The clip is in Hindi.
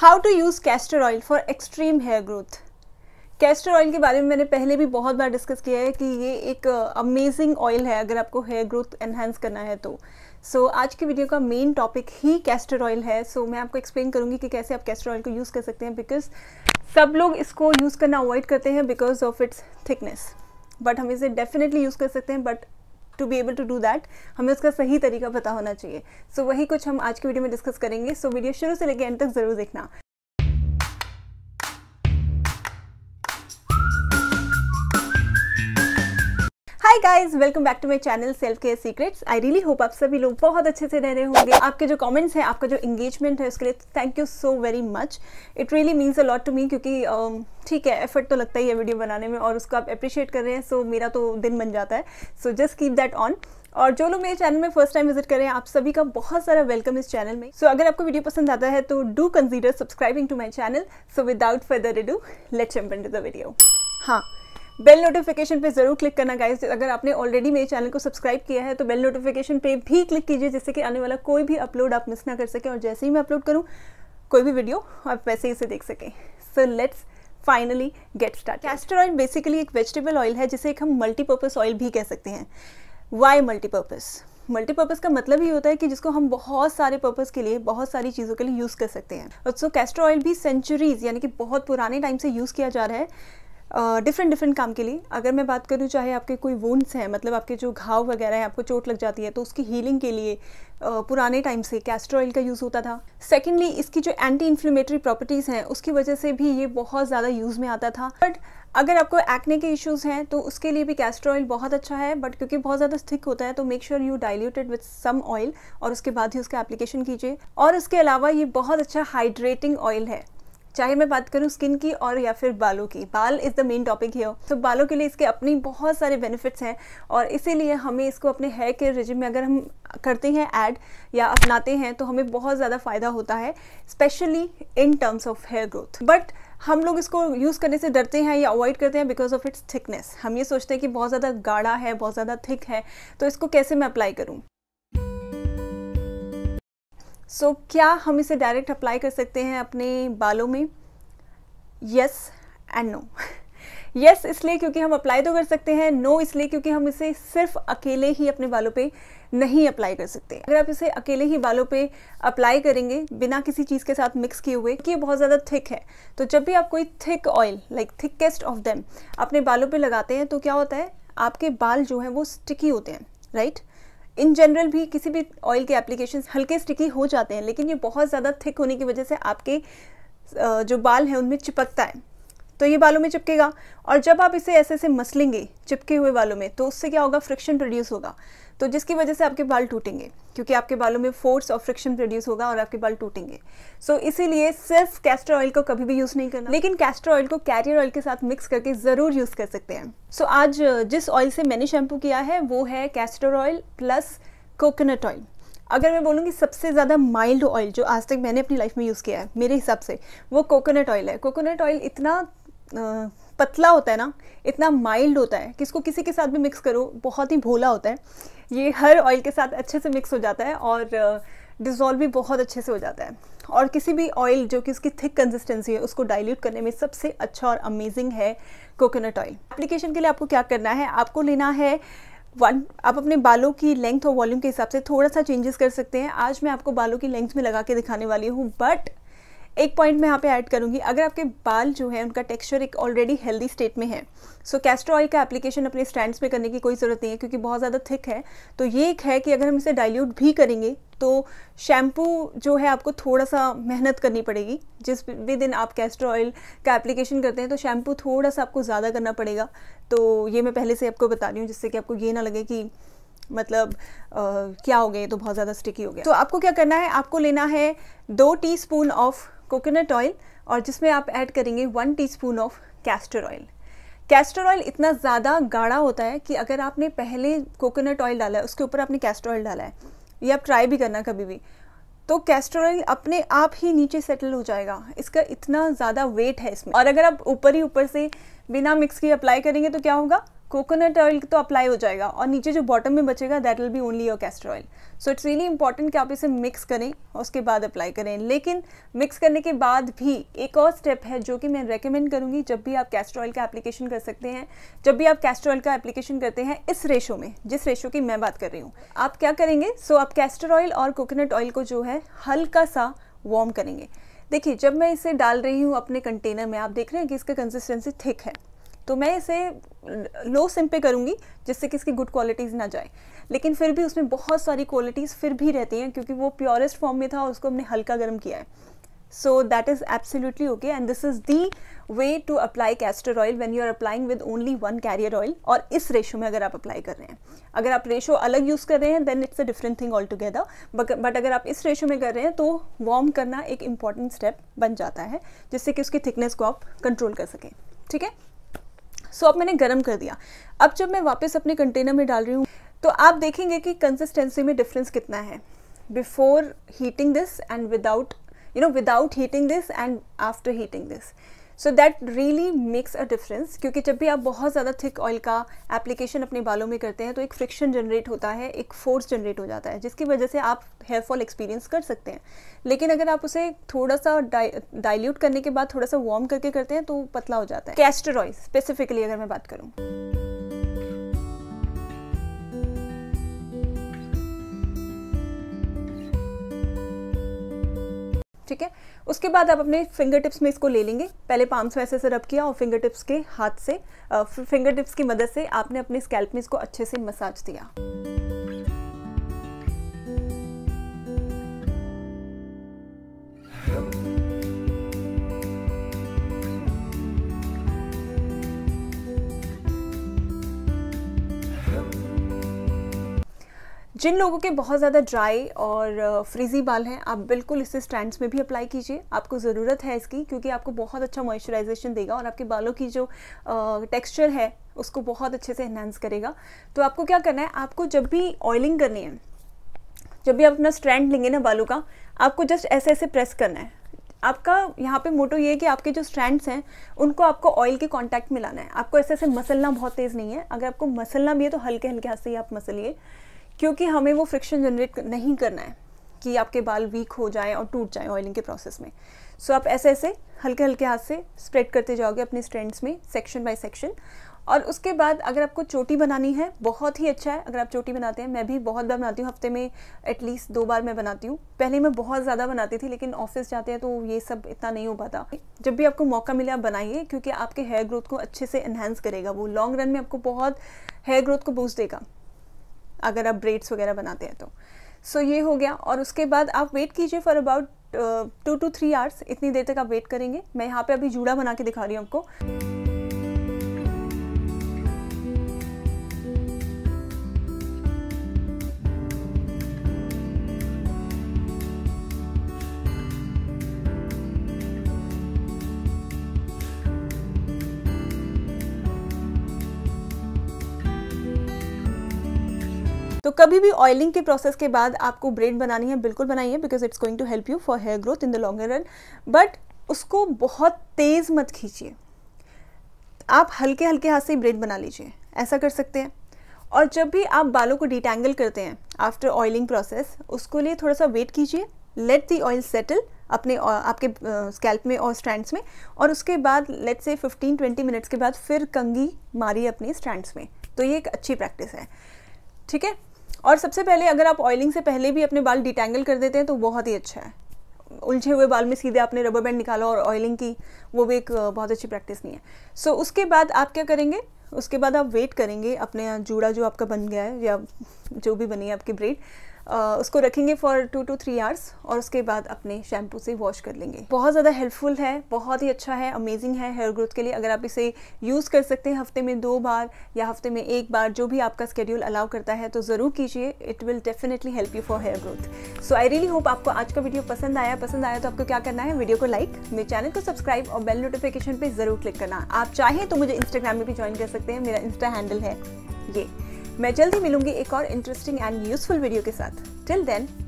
How to use castor oil for extreme hair growth castor oil के बारे में मैंने पहले भी बहुत बार डिस्कस किया है कि ये एक अमेजिंग uh, ऑयल है अगर आपको हेयर ग्रोथ एनहेंस करना है तो सो so, आज की वीडियो का मेन टॉपिक ही कैस्टर ऑयल है सो so, मैं आपको एक्सप्लेन करूँगी कि कैसे आप कैस्टर ऑयल को यूज़ कर सकते हैं बिकॉज सब लोग इसको यूज़ करना अवॉइड करते हैं because of its thickness but हम इसे डेफिनेटली यूज़ कर सकते हैं but to be able to do that हमें उसका सही तरीका पता होना चाहिए सो so, वही कुछ हम आज की वीडियो में डिस्कस करेंगे सो so, वीडियो शुरू से लेकर एंड तक ज़रूर देखना hi guys welcome back to my channel self care secrets I really hope आप सभी लोग बहुत अच्छे से रह रहे होंगे आपके जो कमेंट्स हैं आपका जो इंगेजमेंट है उसके लिए thank you so very much it really means a lot to me क्योंकि um, ठीक है एफर्ट तो लगता ही है वीडियो बनाने में और उसको आप अप्रिशिएट कर रहे हैं सो so मेरा तो दिन बन जाता है so just keep that on और जो लोग मेरे चैनल में फर्स्ट टाइम विजिट कर रहे हैं आप सभी का बहुत सारा वेलकम इस चैनल में सो so, अगर आपको वीडियो पसंद आता है तो do consider subscribing to my channel so without further do let's jump into the video हाँ बेल नोटिफिकेशन पे जरूर क्लिक करना गाइज अगर आपने ऑलरेडी मेरे चैनल को सब्सक्राइब किया है तो बेल नोटिफिकेशन पे भी क्लिक कीजिए जिससे कि आने वाला कोई भी अपलोड आप मिस ना कर सकें और जैसे ही मैं अपलोड करूँ कोई भी वीडियो आप वैसे ही से देख सकें so let's finally get start castor oil basically एक वेजिटेबल ऑयल है जिसे एक हम मल्टीपर्पज़ ऑयल भी कह सकते हैं वाई मल्टीपर्पज़ मल्टीपर्पज़ का मतलब ही होता है कि जिसको हम बहुत सारे पर्पज़ के लिए बहुत सारी चीज़ों के लिए यूज़ कर सकते हैं सो कैस्टर ऑयल भी सेंचुरीज यानी कि बहुत पुराने टाइम से यूज़ किया जा रहा है डिफरेंट डिफरेंट काम के लिए अगर मैं बात करूँ चाहे आपके कोई वोन्स हैं मतलब आपके जो घाव वगैरह हैं आपको चोट लग जाती है तो उसकी हीलिंग के लिए पुराने टाइम से कैस्टर ऑयल का यूज़ होता था सेकेंडली इसकी जो एंटी इन्फ्लेमेटरी प्रॉपर्टीज़ हैं उसकी वजह से भी ये बहुत ज़्यादा यूज़ में आता था बट अगर आपको एक्ने के इश्यूज़ हैं तो उसके लिए भी कैस्टर ऑयल बहुत अच्छा है बट क्योंकि बहुत ज़्यादा थिक होता है तो make sure you diluted with some oil और उसके बाद ही उसका एप्लीकेशन कीजिए और इसके अलावा ये बहुत अच्छा हाइड्रेटिंग ऑयल है चाहे मैं बात करूँ स्किन की और या फिर बालों की बाल is the main topic here तो बालों के लिए इसके अपने बहुत सारे बेनिफिट्स हैं और इसीलिए हमें इसको अपने हेयर केयर रिजिम में अगर हम करते हैं ऐड या अपनाते हैं तो हमें बहुत ज़्यादा फ़ायदा होता है specially in terms of hair growth but हम लोग इसको यूज़ करने से डरते हैं या अवॉइड करते हैं बिकॉज ऑफ इट्स थिकनेस हम ये सोचते हैं कि बहुत ज़्यादा गाढ़ा है बहुत ज़्यादा थिक है तो इसको कैसे मैं अप्लाई करूँ सो so, क्या हम इसे डायरेक्ट अप्लाई कर सकते हैं अपने बालों में यस एंड नो यस इसलिए क्योंकि हम अप्लाई तो कर सकते हैं नो no, इसलिए क्योंकि हम इसे सिर्फ अकेले ही अपने बालों पे नहीं अप्लाई कर सकते अगर आप इसे अकेले ही बालों पे अप्लाई करेंगे बिना किसी चीज़ के साथ मिक्स किए हुए कि ये बहुत ज़्यादा थिक है तो जब भी आप कोई thick oil like thickest of them अपने बालों पे लगाते हैं तो क्या होता है आपके बाल जो हैं वो स्टिकी होते हैं राइट right? इन जनरल भी किसी भी ऑयल के एप्लीकेशन हल्के स्टिकी हो जाते हैं लेकिन ये बहुत ज़्यादा थिक होने की वजह से आपके जो बाल हैं उनमें चिपकता है तो ये बालों में चिपकेगा और जब आप इसे ऐसे ऐसे मसलेंगे चिपके हुए बालों में तो उससे क्या होगा फ्रिक्शन प्रोड्यूस होगा तो जिसकी वजह से आपके बाल टूटेंगे क्योंकि आपके बालों में फोर्स और फ्रिक्शन प्रोड्यूस होगा और आपके बाल टूटेंगे सो so, इसीलिए सिर्फ कैस्टर ऑयल को कभी भी यूज़ नहीं करना लेकिन कैस्टर ऑयल को कैरियर ऑयल के साथ मिक्स करके ज़रूर यूज़ कर सकते हैं सो so, आज जिस ऑयल से मैंने शैम्पू किया है वो है castor oil plus coconut oil अगर मैं बोलूँगी सबसे ज़्यादा माइल्ड ऑयल जो आज तक मैंने अपनी लाइफ में यूज़ किया है मेरे हिसाब से वो कोकोनट ऑयल है कोकोनट ऑयल इतना पतला होता है ना इतना माइल्ड होता है कि इसको किसी के साथ भी मिक्स करो बहुत ही भोला होता है ये हर ऑयल के साथ अच्छे से मिक्स हो जाता है और डिज़ोल्व भी बहुत अच्छे से हो जाता है और किसी भी ऑयल जो कि इसकी थिक कंसिस्टेंसी है उसको डाइल्यूट करने में सबसे अच्छा और अमेजिंग है कोकोनट ऑयल एप्लीकेशन के लिए आपको क्या करना है आपको लेना है वन आप अपने बालों की लेंथ और वॉल्यूम के हिसाब से थोड़ा सा चेंजेस कर सकते हैं आज मैं आपको बालों की लेंथ में लगा के दिखाने वाली हूँ बट एक पॉइंट मैं यहाँ पे ऐड करूँगी अगर आपके बाल जो है उनका टेक्सचर एक ऑलरेडी हेल्दी स्टेट में है सो कैस्टर ऑयल का एप्लीकेशन अपने स्टैंड्स में करने की कोई ज़रूरत नहीं है क्योंकि बहुत ज़्यादा थिक है तो ये एक है कि अगर हम इसे डाइल्यूट भी करेंगे तो शैम्पू जो है आपको थोड़ा सा मेहनत करनी पड़ेगी जिस भी दिन आप कैस्टर ऑयल का एप्लीकेशन करते हैं तो शैम्पू थोड़ा सा आपको ज़्यादा करना पड़ेगा तो ये मैं पहले से आपको बता रही हूँ जिससे कि आपको ये ना लगे कि मतलब आ, क्या हो गया तो बहुत ज़्यादा स्टिकी हो गया तो आपको क्या करना है आपको लेना है दो टीस्पून ऑफ कोकोनट ऑयल और जिसमें आप ऐड करेंगे one teaspoon of castor oil castor oil इतना ज़्यादा गाढ़ा होता है कि अगर आपने पहले कोकोनट ऑयल डाला है उसके ऊपर आपने कैस्टर ऑयल डाला है ये आप ट्राई भी करना कभी भी तो कैस्टर ऑयल अपने आप ही नीचे सेटल हो जाएगा इसका इतना ज़्यादा वेट है इसमें और अगर आप ऊपर ही ऊपर से बिना मिक्स किए अप्लाई करेंगे तो क्या होगा कोकोनट ऑयल तो अप्लाई हो जाएगा और नीचे जो बॉटम में बचेगा that will be only your castor oil so it's really important कि आप इसे मिक्स करें और उसके बाद अप्लाई करें लेकिन मिक्स करने के बाद भी एक और स्टेप है जो कि मैं रेकमेंड करूंगी जब भी आप कैस्टर ऑयल का एप्लीकेशन कर सकते हैं जब भी आप कैस्टर ऑयल का एप्लीकेशन करते हैं इस रेशो में जिस रेशो की मैं बात कर रही हूँ आप क्या करेंगे सो so, आप कैस्टर ऑयल और कोकोनट ऑयल को जो है हल्का सा वार्म करेंगे देखिए जब मैं इसे डाल रही हूँ अपने कंटेनर में आप देख रहे हैं कि इसका कंसिस्टेंसी थिक है तो मैं इसे लो सिम पे करूँगी जिससे कि इसकी गुड क्वालिटीज़ ना जाए लेकिन फिर भी उसमें बहुत सारी क्वालिटीज़ फिर भी रहती हैं क्योंकि वो प्योरेस्ट फॉर्म में था और उसको हमने हल्का गर्म किया है so that is absolutely okay and this is the way to apply castor oil when you are applying with only one carrier oil और इस रेशो में अगर आप अप्लाई कर रहे हैं अगर आप रेशो अलग यूज़ कर रहे हैं then it's a different thing all together but अगर आप इस रेशो में कर रहे हैं तो वार्म करना एक इंपॉर्टेंट स्टेप बन जाता है जिससे कि उसकी थिकनेस को आप कंट्रोल कर सकें ठीक है सो अब मैंने गर्म कर दिया अब जब मैं वापस अपने कंटेनर में डाल रही हूँ तो आप देखेंगे कि कंसिस्टेंसी में डिफरेंस कितना है before heating this and without you know without heating this and after heating this so that really makes a difference क्योंकि जब भी आप बहुत ज़्यादा थिक ऑयल का एप्लीकेशन अपने बालों में करते हैं तो एक फ्रिक्शन जनरेट होता है एक फोर्स जनरेट हो जाता है जिसकी वजह से आप हेयर फॉल एक्सपीरियंस कर सकते हैं लेकिन अगर आप उसे थोड़ा सा डाइल्यूट करने के बाद थोड़ा सा वार्म करके करते हैं तो पतला हो जाता है कैस्टर ऑयल स्पेसिफिकली अगर मैं बात करूँ ठीक है उसके बाद आप अपने फिंगर टिप्स में इसको ले लेंगे पहले पाम्स में ऐसे से रब किया और फिंगर टिप्स के हाथ से फिंगर टिप्स की मदद से आपने अपने स्कैल्प में इसको अच्छे से मसाज दिया जिन लोगों के बहुत ज़्यादा ड्राई और फ्रीजी बाल हैं आप बिल्कुल इसे स्टैंड्स में भी अप्लाई कीजिए आपको ज़रूरत है इसकी क्योंकि आपको बहुत अच्छा मॉइस्चराइजेशन देगा और आपके बालों की जो टेक्स्चर है उसको बहुत अच्छे से इन्हेंस करेगा तो आपको क्या करना है आपको जब भी ऑयलिंग करनी है जब भी आप अपना स्ट्रैंड लेंगे ना बालों का आपको जस्ट ऐसे ऐसे प्रेस करना है आपका यहाँ पे मोटो ये है कि आपके जो स्ट्रैंड्स हैं उनको आपको ऑयल के कांटेक्ट में लाना है आपको ऐसे ऐसे मसलना बहुत तेज़ नहीं है अगर आपको मसलना भी है तो हल्के हल्के हाथ से ही आप मसलिए क्योंकि हमें वो फ्रिक्शन जनरेट नहीं करना है कि आपके बाल वीक हो जाएं और टूट जाएं ऑयलिंग के प्रोसेस में सो so, आप ऐसे ऐसे हल्के हल्के हाथ से स्प्रेड करते जाओगे अपने स्ट्रेंड्स में सेक्शन बाय सेक्शन और उसके बाद अगर आपको चोटी बनानी है बहुत ही अच्छा है अगर आप चोटी बनाते हैं मैं भी बहुत बार बनाती हूँ हफ्ते में एटलीस्ट दो बार मैं बनाती हूँ पहले मैं बहुत ज़्यादा बनाती थी लेकिन ऑफिस जाते हैं तो ये सब इतना नहीं हो पाता जब भी आपको मौका मिले आप बनाइए क्योंकि आपके हेयर ग्रोथ को अच्छे से इन्हेंस करेगा वो लॉन्ग रन में आपको बहुत हेयर ग्रोथ को बूस्ट देगा अगर आप ब्रेड्स वगैरह बनाते हैं तो सो so, ये हो गया और उसके बाद आप वेट कीजिए for about two two three hours इतनी देर तक आप वेट करेंगे मैं यहाँ पे अभी जूड़ा बना के दिखा रही हूँ आपको तो कभी भी ऑयलिंग के प्रोसेस के बाद आपको ब्रेड बनानी है बिल्कुल बनाइए because it's going to help you for hair growth in the longer run but उसको बहुत तेज़ मत खींचिए आप हल्के हल्के हाथ से ही ब्रेड बना लीजिए ऐसा कर सकते हैं और जब भी आप बालों को डिटेंगल करते हैं आफ्टर ऑयलिंग प्रोसेस उसको लिए थोड़ा सा वेट कीजिए लेट दी ऑयल सेटल अपने आपके स्कैल्प में और स्ट्रैंड्स में और उसके बाद लेट से 15-20 मिनट्स के बाद फिर कंगी मारिए अपने स्ट्रैंड्स में तो ये एक अच्छी प्रैक्टिस है ठीक है और सबसे पहले अगर आप ऑयलिंग से पहले भी अपने बाल डिटेंगल कर देते हैं तो बहुत ही अच्छा है उलझे हुए बाल में सीधे आपने रबर बैंड निकाला और ऑयलिंग की वो भी एक बहुत अच्छी प्रैक्टिस नहीं है सो so, उसके बाद आप क्या करेंगे उसके बाद आप वेट करेंगे अपने जूड़ा जो आपका बन गया है या जो भी बनी है आपकी ब्रेड उसको रखेंगे for two two three hours और उसके बाद अपने शैम्पू से वॉश कर लेंगे बहुत ज़्यादा हेल्पफुल है बहुत ही अच्छा है अमेजिंग है हेयर ग्रोथ के लिए अगर आप इसे यूज़ कर सकते हैं हफ्ते में दो बार या हफ्ते में एक बार जो भी आपका स्केड्यूल अलाउ करता है तो ज़रूर कीजिए it will definitely help you for hair growth so I really hope आपको आज का वीडियो पसंद आया पसंद आया तो आपको क्या करना है वीडियो को लाइक मेरे चैनल को सब्सक्राइब और बेल नोटिफिकेशन पर ज़रूर क्लिक करना आप चाहें तो मुझे इंस्टाग्राम में भी ज्वाइन कर सकते हैं मेरा इंस्टा हैंडल है ये मैं जल्दी मिलूंगी एक और इंटरेस्टिंग एंड यूजफुल वीडियो के साथ टिल देन